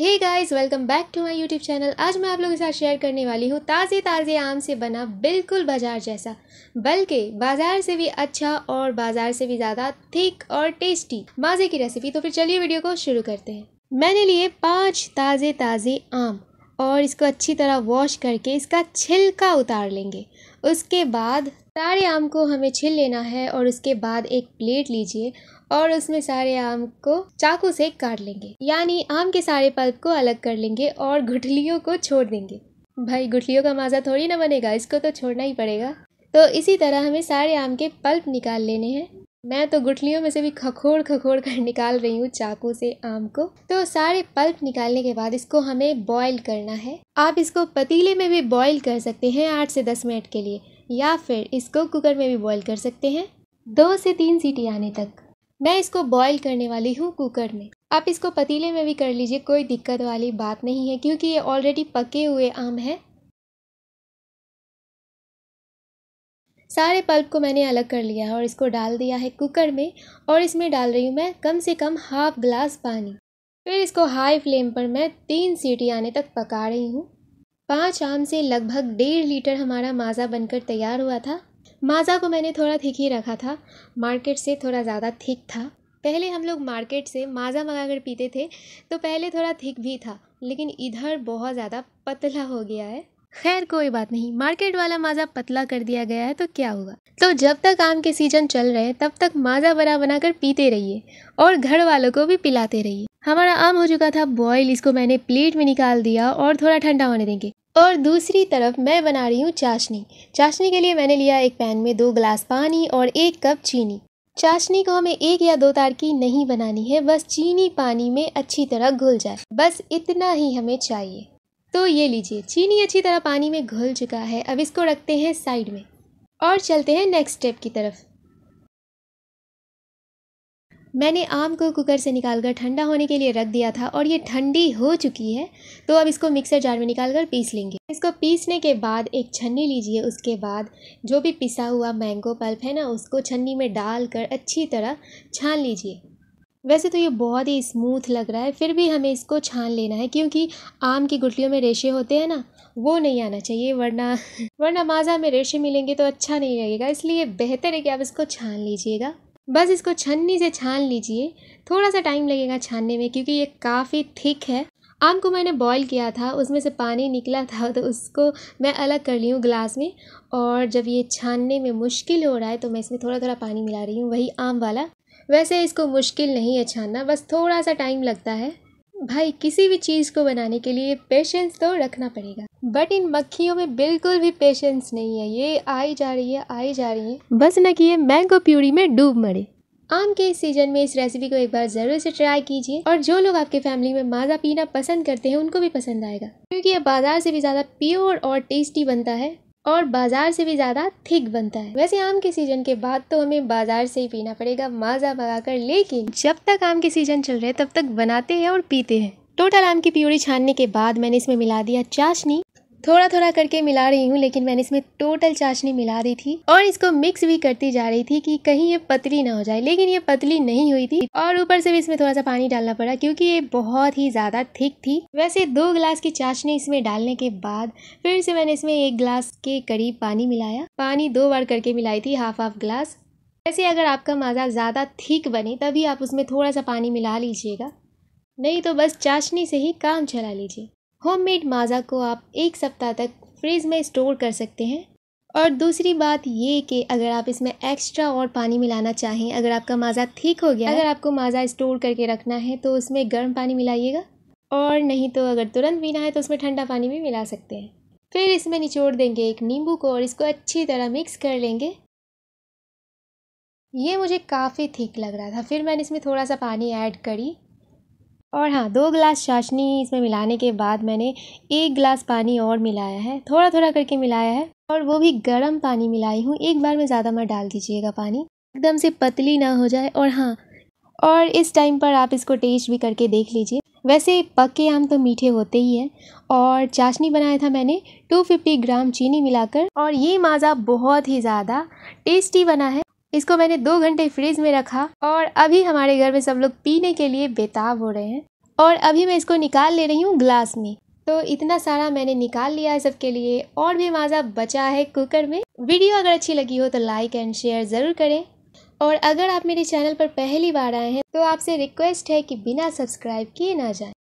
hey guys welcome back to my YouTube channel आज मैं आप लोगों के साथ शेयर करने वाली हूँ ताज़े ताज़े आम से बना बिल्कुल बाज़ार जैसा बल्कि बाज़ार से भी अच्छा और बाज़ार से भी ज़्यादा थिक और टेस्टी माजे की रेसिपी तो फिर चलिए वीडियो को शुरू करते हैं मैंने लिए पाँच ताज़े ताज़े आम और इसको अच्छी तरह वॉश करके इसका छिलका उतार लेंगे उसके बाद सारे आम को हमें छिल लेना है और उसके बाद एक प्लेट लीजिए और उसमें सारे आम को चाकू से काट लेंगे यानी आम के सारे पल्प को अलग कर लेंगे और गुठलियों को छोड़ देंगे भाई गुठलियों का माजा थोड़ी ना बनेगा इसको तो छोड़ना ही पड़ेगा तो इसी तरह हमें सारे आम के पल्प निकाल लेने हैं मैं तो गुठलियों में से भी खखोड़ खखोड़ कर निकाल रही हूँ चाकू से आम को तो सारे पल्प निकालने के बाद इसको हमें बॉईल करना है आप इसको पतीले में भी बॉईल कर सकते हैं आठ से दस मिनट के लिए या फिर इसको कुकर में भी बॉईल कर सकते हैं दो से तीन सीटी आने तक मैं इसको बॉईल करने वाली हूँ कुकर में आप इसको पतीले में भी कर लीजिए कोई दिक्कत वाली बात नहीं है क्योंकि ये ऑलरेडी पके हुए आम हैं सारे पल्प को मैंने अलग कर लिया है और इसको डाल दिया है कुकर में और इसमें डाल रही हूँ मैं कम से कम हाफ ग्लास पानी फिर इसको हाई फ्लेम पर मैं तीन सीटी आने तक पका रही हूँ पाँच आम से लगभग डेढ़ लीटर हमारा माज़ा बनकर तैयार हुआ था माज़ा को मैंने थोड़ा थिक ही रखा था मार्केट से थोड़ा ज़्यादा थिक था पहले हम लोग मार्केट से माज़ा मंगा कर पीते थे तो पहले थोड़ा थिक भी था लेकिन इधर बहुत ज़्यादा पतला हो गया है खैर कोई बात नहीं मार्केट वाला माज़ा पतला कर दिया गया है तो क्या हुआ तो जब तक आम के सीजन चल रहे तब तक माज़ा बना बना कर पीते रहिए और घर वालों को भी पिलाते रहिए हमारा आम हो चुका था बॉयल इसको मैंने प्लेट में निकाल दिया और थोड़ा ठंडा होने देंगे और दूसरी तरफ मैं बना रही हूँ चाशनी चाशनी के लिए मैंने लिया एक पैन में दो गिलास पानी और एक कप चीनी चाशनी को हमें एक या दो तार की नहीं बनानी है बस चीनी पानी में अच्छी तरह घुल जाए बस इतना ही हमें चाहिए तो ये लीजिए चीनी अच्छी तरह पानी में घुल चुका है अब इसको रखते हैं साइड में और चलते हैं नेक्स्ट स्टेप की तरफ मैंने आम को कुकर से निकालकर ठंडा होने के लिए रख दिया था और ये ठंडी हो चुकी है तो अब इसको मिक्सर जार में निकाल कर पीस लेंगे इसको पीसने के बाद एक छन्नी लीजिए उसके बाद जो भी पिसा हुआ मैंगो पल्प है ना उसको छन्नी में डाल कर अच्छी तरह छान लीजिए वैसे तो ये बहुत ही स्मूथ लग रहा है फिर भी हमें इसको छान लेना है क्योंकि आम की गुटलियों में रेशे होते हैं ना वो नहीं आना चाहिए वरना वरना माजा में रेशे मिलेंगे तो अच्छा नहीं लगेगा इसलिए बेहतर है कि आप इसको छान लीजिएगा बस इसको छन्नी से छान लीजिए थोड़ा सा टाइम लगेगा छानने में क्योंकि ये काफ़ी थिक है आम को मैंने बॉईल किया था उसमें से पानी निकला था तो उसको मैं अलग कर ली हूँ ग्लास में और जब ये छानने में मुश्किल हो रहा है तो मैं इसमें थोड़ा थोड़ा पानी मिला रही हूँ वही आम वाला वैसे इसको मुश्किल नहीं है छानना बस थोड़ा सा टाइम लगता है भाई किसी भी चीज़ को बनाने के लिए पेशेंस तो रखना पड़ेगा बट इन मक्खियों में बिल्कुल भी पेशेंस नहीं है ये आई जा रही है आई जा रही है बस न कि ये मैंगो प्यूरी में डूब मरे आम के सीजन में इस रेसिपी को एक बार ज़रूर से ट्राई कीजिए और जो लोग आपके फैमिली में माजा पीना पसंद करते हैं उनको भी पसंद आएगा क्योंकि ये बाजार से भी ज़्यादा प्योर और टेस्टी बनता है और बाज़ार से भी ज़्यादा थिक बनता है वैसे आम के सीज़न के बाद तो हमें बाज़ार से ही पीना पड़ेगा माजा भगा कर लेकिन जब तक आम के सीज़न चल रहे तब तक बनाते हैं और पीते हैं टोटल आम की प्यूरी छानने के बाद मैंने इसमें मिला दिया चाशनी थोड़ा थोड़ा करके मिला रही हूँ लेकिन मैंने इसमें टोटल चाशनी मिला दी थी और इसको मिक्स भी करती जा रही थी कि कहीं ये पतली ना हो जाए लेकिन ये पतली नहीं हुई थी और ऊपर से भी इसमें थोड़ा सा पानी डालना पड़ा क्योंकि ये बहुत ही ज़्यादा थिक थी वैसे दो गिलास की चाशनी इसमें डालने के बाद फिर से मैंने इसमें एक गिलास के करीब पानी मिलाया पानी दो बार करके मिलाई थी हाफ हाफ गिलास वैसे अगर आपका माज़ा ज़्यादा थिक बने तभी आप उसमें थोड़ा सा पानी मिला लीजिएगा नहीं तो बस चाशनी से ही काम चला लीजिए होममेड माज़ा को आप एक सप्ताह तक फ्रिज में स्टोर कर सकते हैं और दूसरी बात ये कि अगर आप इसमें एक्स्ट्रा और पानी मिलाना चाहें अगर आपका माज़ा ठीक हो गया अगर आपको माज़ा स्टोर करके रखना है तो उसमें गर्म पानी मिलाइएगा और नहीं तो अगर तुरंत पीना है तो उसमें ठंडा पानी भी मिला सकते हैं फिर इसमें निचोड़ देंगे एक नींबू को और इसको अच्छी तरह मिक्स कर लेंगे ये मुझे काफ़ी ठीक लग रहा था फिर मैंने इसमें थोड़ा सा पानी ऐड करी और हाँ दो गिलास चाशनी इसमें मिलाने के बाद मैंने एक गिलास पानी और मिलाया है थोड़ा थोड़ा करके मिलाया है और वो भी गर्म पानी मिलाई हूँ एक बार में ज़्यादा मत डाल दीजिएगा पानी एकदम से पतली ना हो जाए और हाँ और इस टाइम पर आप इसको टेस्ट भी करके देख लीजिए वैसे पके आम तो मीठे होते ही हैं और चाशनी बनाया था मैंने 250 ग्राम चीनी मिलाकर और ये माज़ा बहुत ही ज़्यादा टेस्टी बना है इसको मैंने दो घंटे फ्रिज में रखा और अभी हमारे घर में सब लोग पीने के लिए बेताब हो रहे हैं और अभी मैं इसको निकाल ले रही हूँ ग्लास में तो इतना सारा मैंने निकाल लिया है सबके लिए और भी माज़ा बचा है कुकर में वीडियो अगर अच्छी लगी हो तो लाइक एंड शेयर ज़रूर करें और अगर आप मेरे चैनल पर पहली बार आए हैं तो आपसे रिक्वेस्ट है कि बिना सब्सक्राइब किए ना जाएं